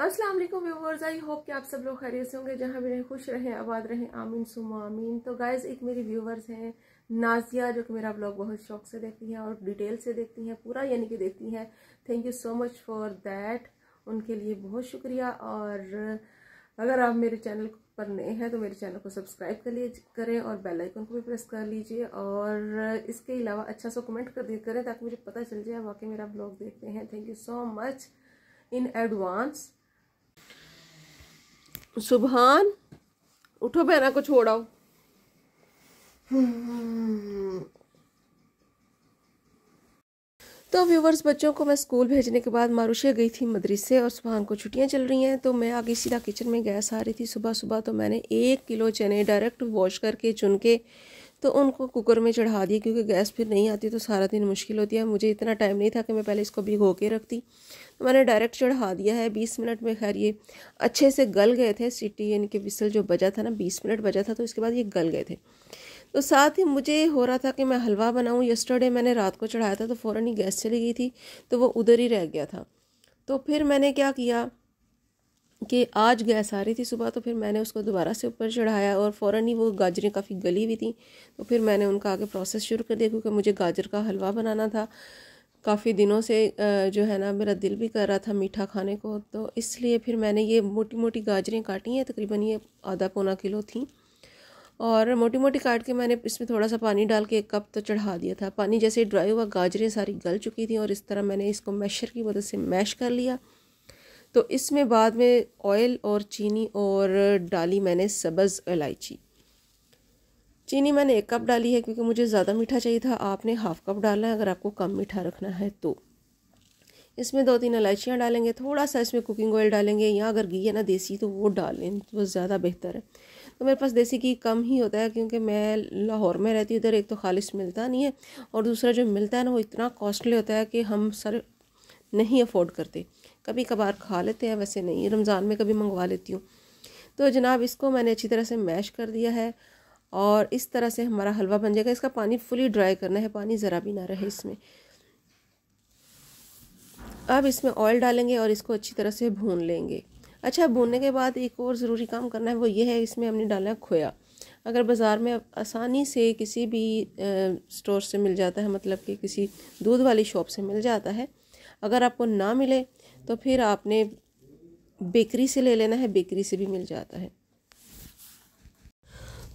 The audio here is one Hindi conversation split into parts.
अस्सलाम वालेकुम व्यूवर्स आई होप कि आप सब लोग खैरियत से होंगे जहाँ भी रहें खुश रहें आबाद रहें आमीन सुम आमीन तो गाइज़ एक मेरी व्यूवर्स हैं नाजिया जो कि मेरा ब्लॉग बहुत शौक से देखती हैं और डिटेल से देखती हैं पूरा यानी कि देखती हैं thank you so much for that उनके लिए बहुत शुक्रिया और अगर आप मेरे चैनल पर नए हैं तो मेरे चैनल को सब्सक्राइब कर लीजिए करें और बेल आइकन को भी प्रेस कर लीजिए और इसके अलावा अच्छा सा कमेंट कर दिया करें ताकि मुझे पता चल जाए वाकई मेरा ब्लॉग देखते हैं thank you so much in advance सुबहान उठो बहना को छोड़ाओ तो व्यूवर्स बच्चों को मैं स्कूल भेजने के बाद मारुशिया गई थी मदरसे और सुबहान को छुट्टियां चल रही हैं तो मैं आगे सीधा किचन में गैस आ रही थी सुबह सुबह तो मैंने एक किलो चने डायरेक्ट वॉश करके चुन के तो उनको कुकर में चढ़ा दिया क्योंकि गैस फिर नहीं आती तो सारा दिन मुश्किल होती है मुझे इतना टाइम नहीं था कि मैं पहले इसको भिगो के रखती तो मैंने डायरेक्ट चढ़ा दिया है बीस मिनट में खैर ये अच्छे से गल गए थे सीटी इनके विसल जो बजा था ना बीस मिनट बजा था तो इसके बाद ये गल गए थे तो साथ ही मुझे हो रहा था कि मैं हलवा बनाऊँ यस्टरडे मैंने रात को चढ़ाया था तो फ़ौर ही गैस चली गई थी तो वो उधर ही रह गया था तो फिर मैंने क्या किया कि आज गैस आ रही थी सुबह तो फिर मैंने उसको दोबारा से ऊपर चढ़ाया और फ़ौर ही वो गाजरें काफ़ी गली हुई थी तो फिर मैंने उनका आगे प्रोसेस शुरू कर दिया क्योंकि मुझे गाजर का हलवा बनाना था काफ़ी दिनों से जो है ना मेरा दिल भी कर रहा था मीठा खाने को तो इसलिए फिर मैंने ये मोटी मोटी गाजरें काटी हैं तकरीबन ये आधा पौना किलो थी और मोटी मोटी काट के मैंने इसमें थोड़ा सा पानी डाल के एक कप तो चढ़ा दिया था पानी जैसे ड्राई हुआ गाजरें सारी गल चुकी थी और इस तरह मैंने इसको मैशर की मदद से मैश कर लिया तो इसमें बाद में ऑयल और चीनी और डाली मैंने सब्ज़ इलायची चीनी मैंने एक कप डाली है क्योंकि मुझे ज़्यादा मीठा चाहिए था आपने हाफ़ कप डालना है अगर आपको कम मीठा रखना है तो इसमें दो तीन इलायचियाँ डालेंगे थोड़ा सा इसमें कुकिंग ऑयल डालेंगे या अगर घी है ना देसी तो वो डालें तो ज़्यादा बेहतर है तो मेरे पास देसी घी कम ही होता है क्योंकि मैं लाहौर में रहती हूँ इधर एक तो खालिश मिलता नहीं है और दूसरा जो मिलता है ना वो इतना कॉस्टली होता है कि हम सर नहीं अफोर्ड करते कभी कभार खा लेते हैं वैसे नहीं रमज़ान में कभी मंगवा लेती हूँ तो जनाब इसको मैंने अच्छी तरह से मैश कर दिया है और इस तरह से हमारा हलवा बन जाएगा इसका पानी फुली ड्राई करना है पानी ज़रा भी ना रहे इसमें अब इसमें ऑयल डालेंगे और इसको अच्छी तरह से भून लेंगे अच्छा भूनने के बाद एक और ज़रूरी काम करना है वो ये है इसमें हमने डाला है खोया अगर बाज़ार में आसानी से किसी भी स्टोर से मिल जाता है मतलब कि किसी दूध वाली शॉप से मिल जाता है अगर आपको ना मिले तो फिर आपने बेकरी से ले लेना है बेकरी से भी मिल जाता है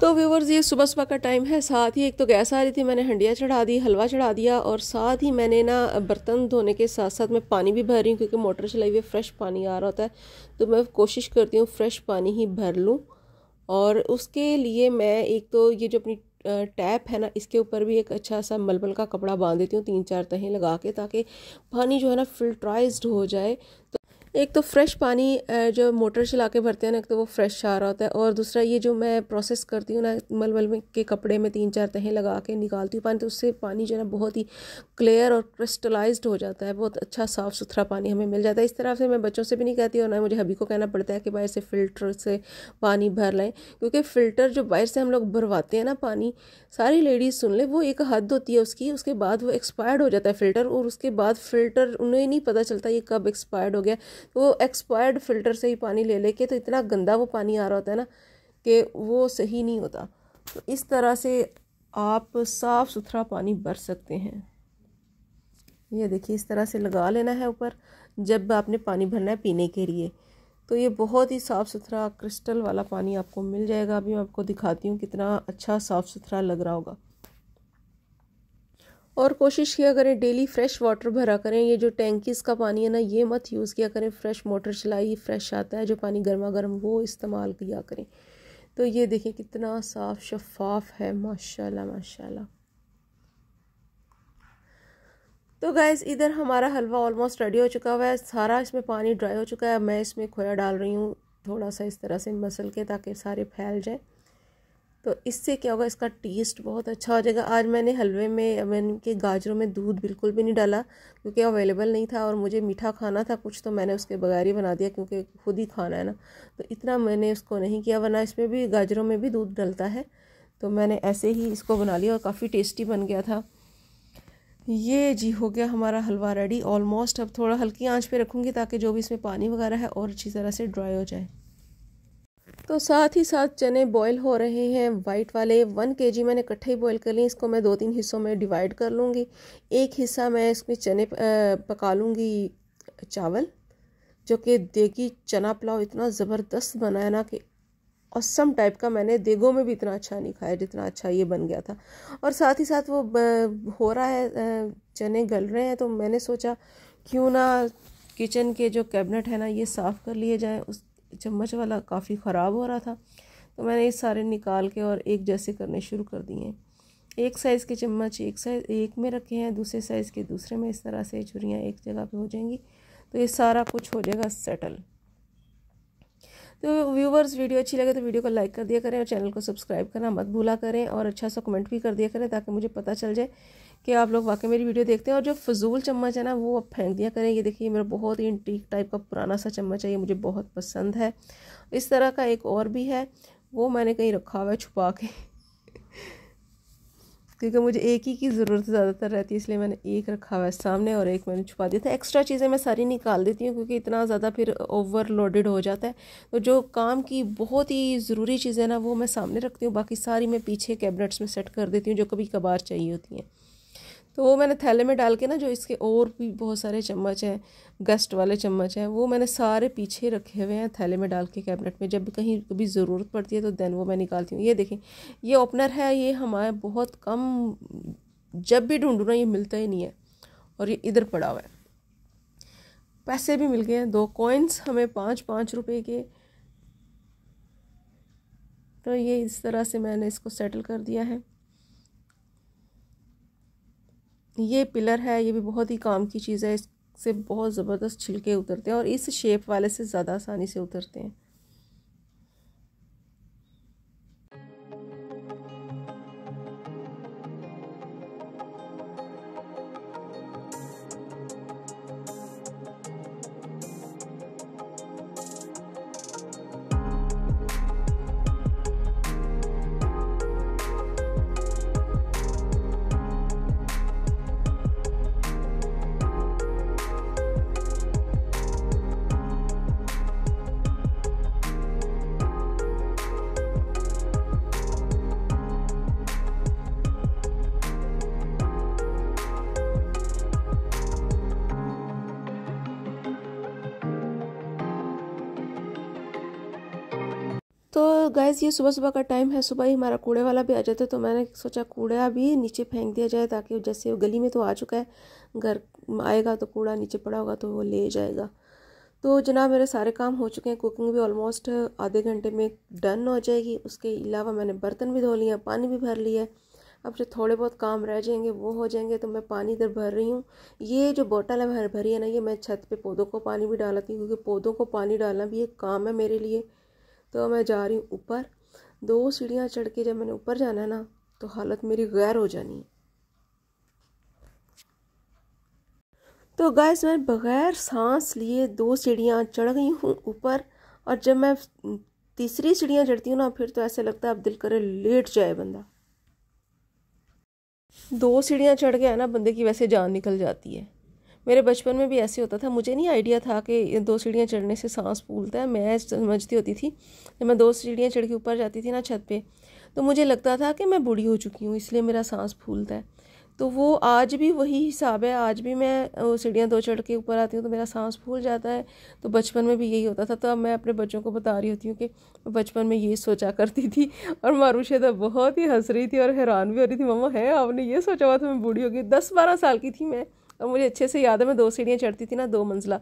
तो व्यूवर्स ये सुबह सुबह का टाइम है साथ ही एक तो गैस आ रही थी मैंने हंडिया चढ़ा दी हलवा चढ़ा दिया और साथ ही मैंने ना बर्तन धोने के साथ साथ मैं पानी भी भर रही हूँ क्योंकि मोटर चलाई हुई फ्रेश पानी आ रहा होता है तो मैं कोशिश करती हूँ फ्रेश पानी ही भर लूँ और उसके लिए मैं एक तो ये जो अपनी टैप है ना इसके ऊपर भी एक अच्छा सा मलबल का कपड़ा बांध देती हूँ तीन चार तहें लगा के ताकि पानी जो है ना फिल्ट्राइज हो जाए तो एक तो फ्रेश पानी जो मोटर चला के भरते हैं ना एक तो वो फ्रेश आ रहा होता है और दूसरा ये जो मैं प्रोसेस करती हूँ ना मलमल में के कपड़े में तीन चार तहें लगा के निकालती हूँ पानी तो उससे पानी जो है ना बहुत ही क्लियर और क्रिस्टलाइज हो जाता है बहुत अच्छा साफ़ सुथरा पानी हमें मिल जाता है इस तरह से मैं बच्चों से भी नहीं कहती और ना मुझे हबी को कहना पड़ता है कि बाहर से फ़िल्टर से पानी भर लें क्योंकि फ़िल्टर जो बाहर से हम लोग भरवाते हैं ना पानी सारी लेडीज़ सुन लें वो एक हद होती है उसकी उसके बाद वो एक्सपायर्ड हो जाता है फ़िल्टर और उसके बाद फ़िल्टर उन्हें नहीं पता चलता ये कब एक्सपायर्ड हो गया वो एक्सपायर्ड फ़िल्टर से ही पानी ले लेके तो इतना गंदा वो पानी आ रहा होता है ना कि वो सही नहीं होता तो इस तरह से आप साफ़ सुथरा पानी भर सकते हैं ये देखिए इस तरह से लगा लेना है ऊपर जब आपने पानी भरना है पीने के लिए तो ये बहुत ही साफ़ सुथरा क्रिस्टल वाला पानी आपको मिल जाएगा अभी मैं आपको दिखाती हूँ कितना अच्छा साफ़ सुथरा लग रहा होगा और कोशिश किया करें डेली फ्रेश वाटर भरा करें ये जो टैंकीज़ का पानी है ना ये मत यूज़ किया करें फ्रेश मोटर चलाई फ्रेश आता है जो पानी गर्मा गर्म वो इस्तेमाल किया करें तो ये देखें कितना साफ़ शफाफ है माशाल्लाह माशाल्लाह तो गैस इधर हमारा हलवा ऑलमोस्ट रेडी हो चुका हुआ है सारा इसमें पानी ड्राई हो चुका है मैं इसमें खोया डाल रही हूँ थोड़ा सा इस तरह से मसल के ताकि सारे फैल जाए तो इससे क्या होगा इसका टेस्ट बहुत अच्छा हो जाएगा आज मैंने हलवे में मैंने के गाजरों में दूध बिल्कुल भी नहीं डाला क्योंकि अवेलेबल नहीं था और मुझे मीठा खाना था कुछ तो मैंने उसके बगैर ही बना दिया क्योंकि खुद ही खाना है ना तो इतना मैंने उसको नहीं किया वरना इसमें भी गाजरों में भी दूध डलता है तो मैंने ऐसे ही इसको बना लिया और काफ़ी टेस्टी बन गया था ये जी हो गया हमारा हलवा रेडी ऑलमोस्ट अब थोड़ा हल्की आंच पे रखूँगी ताकि जो भी इसमें पानी वगैरह है और अच्छी तरह से ड्राई हो जाए तो साथ ही साथ चने बॉईल हो रहे हैं वाइट वाले वन के जी मैंने इकट्ठे ही बॉईल कर लिए इसको मैं दो तीन हिस्सों में डिवाइड कर लूँगी एक हिस्सा मैं इसमें चने पका लूँगी चावल जो कि देगी चना पुलाव इतना ज़बरदस्त बनाया ना कि औसम टाइप का मैंने देगों में भी इतना अच्छा नहीं खाया जितना अच्छा ये बन गया था और साथ ही साथ वो हो रहा है चने गल रहे हैं तो मैंने सोचा क्यों ना किचन के जो कैबिनेट है ना ये साफ़ कर लिए जाए उस चम्मच वाला काफ़ी ख़राब हो रहा था तो मैंने ये सारे निकाल के और एक जैसे करने शुरू कर दिए एक साइज़ के चम्मच एक साइज एक में रखे हैं दूसरे साइज़ के दूसरे में इस तरह से छुरियाँ एक जगह पे हो जाएंगी तो ये सारा कुछ हो जाएगा सेटल तो व्यूवर्स वीडियो अच्छी लगे तो वीडियो को लाइक कर दिया करें और चैनल को सब्सक्राइब करना मत भूला करें और अच्छा सा कमेंट भी कर दिया करें ताकि मुझे पता चल जाए कि आप लोग वाकई मेरी वीडियो देखते हैं और जो फजूल चम्मच है ना वो आप फेंक दिया करें ये देखिए मेरा बहुत ही इंटीक टाइप का पुराना सा चम्मच है ये मुझे बहुत पसंद है इस तरह का एक और भी है वो मैंने कहीं रखा हुआ है छुपा के क्योंकि मुझे एक ही की ज़रूरत ज़्यादातर रहती है इसलिए मैंने एक रखा हुआ है सामने और एक मैंने छुपा दिया था एक्स्ट्रा चीज़ें मैं सारी निकाल देती हूँ क्योंकि इतना ज़्यादा फिर ओवरलोडेड हो जाता है तो जो काम की बहुत ही ज़रूरी चीज़ें ना वो मैं सामने रखती हूँ बाकी सारी मैं पीछे कैबिनेट्स में सेट कर देती हूँ जो कभी कभार चाहिए होती हैं तो वो मैंने थैले में डाल के ना जो इसके और भी बहुत सारे चम्मच हैं गस्ट वाले चम्मच हैं वो मैंने सारे पीछे रखे हुए हैं थैले में डाल के कैबिनेट में जब कहीं कभी ज़रूरत पड़ती है तो देन वो मैं निकालती हूँ ये देखें ये ओपनर है ये हमारे बहुत कम जब भी ढूँढूँ ना ये मिलता ही नहीं है और ये इधर पड़ा हुआ है पैसे भी मिल गए हैं दो कॉइन्स हमें पाँच पाँच रुपये के तो ये इस तरह से मैंने इसको सेटल कर दिया है ये पिलर है ये भी बहुत ही काम की चीज़ है इससे बहुत ज़बरदस्त छिलके उतरते हैं और इस शेप वाले से ज़्यादा आसानी से उतरते हैं गैस ये सुबह सुबह का टाइम है सुबह ही हमारा कूड़े वाला भी आ जाता है तो मैंने सोचा कूड़ा भी नीचे फेंक दिया जाए ताकि जैसे गली में तो आ चुका है घर आएगा तो कूड़ा नीचे पड़ा होगा तो वो ले जाएगा तो जनाब मेरे सारे काम हो चुके हैं कुकिंग भी ऑलमोस्ट आधे घंटे में डन हो जाएगी उसके अलावा मैंने बर्तन भी धो लिए पानी भी भर लिया अब जो थोड़े बहुत काम रह जाएंगे वो हो जाएंगे तो मैं पानी इधर भर रही हूँ ये जो बोतल है भर भरी है ना ये मैं छत पे पौधों को पानी भी डालती हूँ क्योंकि पौधों को पानी डालना भी एक काम है मेरे लिए तो मैं जा रही हूँ ऊपर दो सीढ़ियाँ चढ़ के जब मैंने ऊपर जाना है ना तो हालत मेरी गैर हो जानी है तो गैस मैं बग़ैर सांस लिए दो सीढ़ियाँ चढ़ गई हूँ ऊपर और जब मैं तीसरी सीढ़ियाँ चढ़ती हूँ ना फिर तो ऐसा लगता है अब दिल करे लेट जाए बंदा दो सीढ़ियाँ चढ़ गया है ना बंदे की वैसे जान निकल जाती है मेरे बचपन में भी ऐसे होता था मुझे नहीं आइडिया था कि दो सीढ़ियाँ चढ़ने से सांस फूलता है मैं समझती होती थी जब मैं दो सीढ़ियाँ चढ़ के ऊपर जाती थी ना छत पे तो मुझे लगता था कि मैं बूढ़ी हो चुकी हूँ इसलिए मेरा सांस फूलता है तो वो आज भी वही हिसाब है आज भी मैं सीढ़ियाँ दो चढ़ के ऊपर आती हूँ तो मेरा सांस फूल जाता है तो बचपन में भी यही होता था तो अब मैं अपने बच्चों को बता रही होती हूँ कि बचपन में ये सोचा करती थी और मारूशा तो बहुत ही हंस रही थी और हैरान भी हो रही थी मम्मा है आपने ये सोचा हुआ था मैं बूढ़ी होगी दस बारह साल की थी मैं और मुझे अच्छे से याद है मैं दो सीढ़ियाँ चढ़ती थी ना दो मंजिला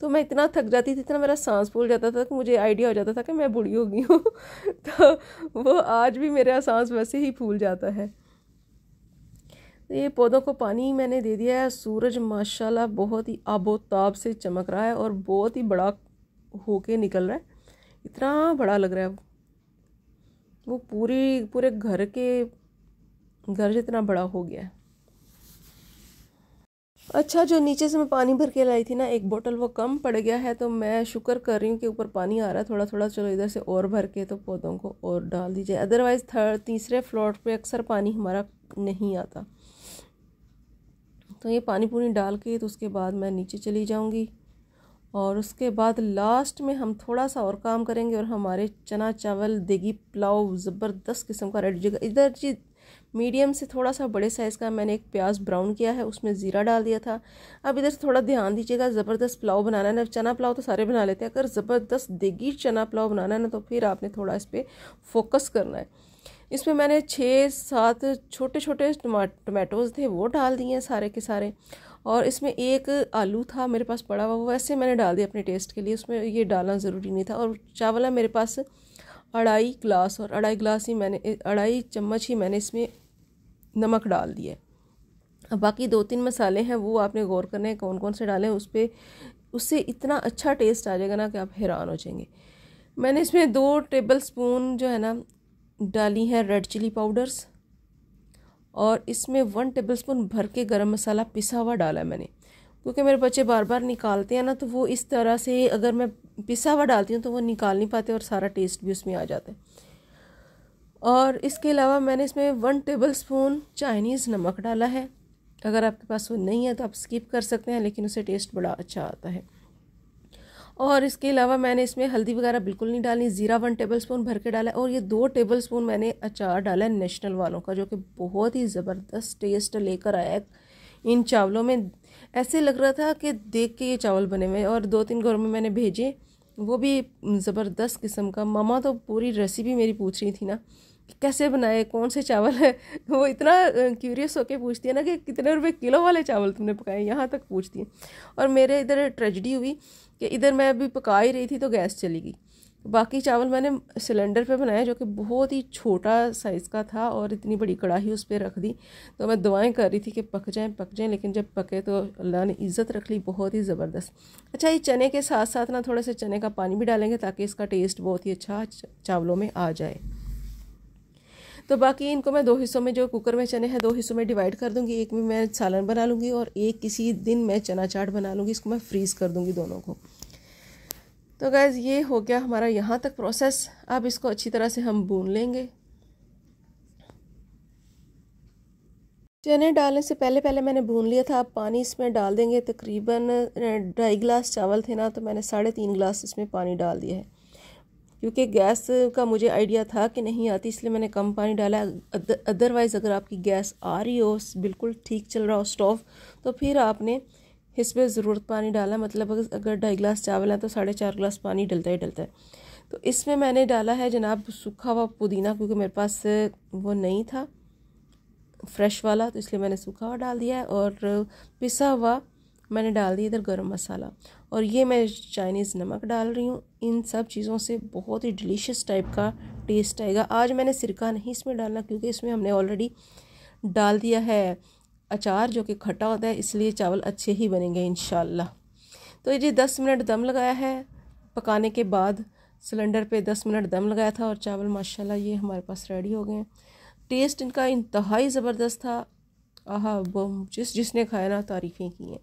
तो मैं इतना थक जाती थी इतना मेरा सांस फूल जाता था कि मुझे आइडिया हो जाता था कि मैं बूढ़ी हो गई हूँ तो वो आज भी मेरा सांस वैसे ही फूल जाता है तो ये पौधों को पानी मैंने दे दिया है सूरज माशाल्लाह बहुत ही आबोताब से चमक रहा है और बहुत ही बड़ा होके निकल रहा है इतना बड़ा लग रहा है वो वो पूरी पूरे घर के घर जितना बड़ा हो गया है अच्छा जो नीचे से मैं पानी भर के लाई थी ना एक बोतल वो कम पड़ गया है तो मैं शुक्र कर रही हूँ कि ऊपर पानी आ रहा है थोड़ा थोड़ा चलो इधर से और भर के तो पौधों को और डाल दीजिए अदरवाइज़ थर्ड तीसरे फ्लोर पे अक्सर पानी हमारा नहीं आता तो ये पानी पूरी डाल के तो उसके बाद मैं नीचे चली जाऊँगी और उसके बाद लास्ट में हम थोड़ा सा और काम करेंगे और हमारे चना चावल देगी पुलाव ज़बरदस्त किस्म का रेडी जगह इधर जी मीडियम से थोड़ा सा बड़े साइज़ का मैंने एक प्याज ब्राउन किया है उसमें ज़ीरा डाल दिया था अब इधर से थोड़ा ध्यान दीजिएगा ज़बरदस्त पुलाव बनाना है ना चना पुलाव तो सारे बना लेते हैं अगर ज़बरदस्त देगी चना पुलाव बनाना है ना तो फिर आपने थोड़ा इस पर फोकस करना है इसमें मैंने छः सात छोटे छोटे टमाटोज़ थे वो डाल दिए सारे के सारे और इसमें एक आलू था मेरे पास पड़ा हुआ वो वैसे मैंने डाल दिया अपने टेस्ट के लिए उसमें ये डालना ज़रूरी नहीं था और चावल है मेरे पास अढ़ाई ग्लास और अढ़ाई ग्लास ही मैंने अढ़ाई चम्मच ही मैंने इसमें नमक डाल दिया अब बाकी दो तीन मसाले हैं वो आपने गौर करने कौन कौन से डाले उस पर उससे इतना अच्छा टेस्ट आ जाएगा ना कि आप हैरान हो जाएंगे मैंने इसमें दो टेबल स्पून जो है ना डाली हैं रेड चिली पाउडर्स और इसमें वन टेबल स्पून भर के गर्म मसाला पिसा हुआ डाला मैंने क्योंकि मेरे बच्चे बार बार निकालते हैं ना तो वो इस तरह से अगर मैं पिसा हुआ डालती हूँ तो वो निकाल नहीं पाते और सारा टेस्ट भी उसमें आ जाता है और इसके अलावा मैंने इसमें वन टेबल स्पून चाइनीज़ नमक डाला है अगर आपके पास वो नहीं है तो आप स्किप कर सकते हैं लेकिन उसे टेस्ट बड़ा अच्छा आता है और इसके अलावा मैंने इसमें हल्दी वगैरह बिल्कुल नहीं डाली ज़ीरा वन टेबल स्पून भर के डाला और ये दो टेबल स्पून मैंने अचार डाला है नेशनल वालों का जो कि बहुत ही ज़बरदस्त टेस्ट लेकर आया इन चावलों में ऐसे लग रहा था कि देख के ये चावल बने हुए और दो तीन घरों में मैंने भेजे वो भी ज़बरदस्त किस्म का मामा तो पूरी रेसिपी मेरी पूछ रही थी ना कैसे बनाए कौन से चावल है वो इतना क्यूरियस होके पूछती है ना कि कितने रुपए किलो वाले चावल तुमने पकाए यहाँ तक पूछती है और मेरे इधर ट्रेजडी हुई कि इधर मैं अभी पका ही रही थी तो गैस चली गई बाकी चावल मैंने सिलेंडर पे बनाया जो कि बहुत ही छोटा साइज़ का था और इतनी बड़ी कड़ाही उस पर रख दी तो मैं दुआएं कर रही थी कि पक जाएं पक जाएं लेकिन जब पके तो अल्लाह ने इज़्ज़त रख ली बहुत ही ज़बरदस्त अच्छा ये चने के साथ साथ ना थोड़े से चने का पानी भी डालेंगे ताकि इसका टेस्ट बहुत ही अच्छा चावलों में आ जाए तो बाकी इनको मैं दो हिस्सों में जो कुकर में चने हैं दो हिस्सों में डिवाइड कर दूंगी एक में मैं सालन बना लूँगी और एक किसी दिन मैं चना चाट बना लूँगी इसको मैं फ्रीज़ कर दूँगी दोनों को तो गैस ये हो गया हमारा यहाँ तक प्रोसेस अब इसको अच्छी तरह से हम भून लेंगे चने डालने से पहले पहले मैंने भून लिया था अब पानी इसमें डाल देंगे तकरीबन ढाई गिलास चावल थे ना तो मैंने साढ़े तीन गिलास इसमें पानी डाल दिया है क्योंकि गैस का मुझे आइडिया था कि नहीं आती इसलिए मैंने कम पानी डाला अदरवाइज़ अगर आपकी गैस आ रही हो बिल्कुल ठीक चल रहा हो स्टोव तो फिर आपने इस पर ज़रूरत पानी डाला मतलब अगर ढाई गिलास चावल है तो साढ़े चार गिलास पानी डलता ही डलता है तो इसमें मैंने डाला है जनाब सूखा हुआ पुदीना क्योंकि मेरे पास वो नहीं था फ्रेश वाला तो इसलिए मैंने सूखा हुआ डाल दिया है और पिसा हुआ मैंने डाल दी इधर गरम मसाला और ये मैं चाइनीज़ नमक डाल रही हूँ इन सब चीज़ों से बहुत ही डिलीशियस टाइप का टेस्ट आएगा आज मैंने सिरका नहीं इसमें डालना क्योंकि इसमें हमने ऑलरेडी डाल दिया है अचार जो कि खट्टा होता है इसलिए चावल अच्छे ही बनेंगे इन तो ये दस मिनट दम लगाया है पकाने के बाद सिलेंडर पे दस मिनट दम लगाया था और चावल माशाल्लाह ये हमारे पास रेडी हो गए टेस्ट इनका इंतहाई ज़बरदस्त था आह वो जिस जिसने खाया ना तारीफ़ें की हैं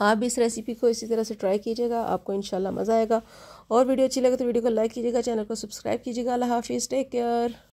आप भी इस रेसिपी को इसी तरह से ट्राई कीजिएगा आपको इनशाला मज़ा आएगा और वीडियो अच्छी लगे तो वीडियो को लाइक कीजिएगा चैनल को सब्सक्राइब कीजिएगा अल्लाह हाफिज़ टेक केयर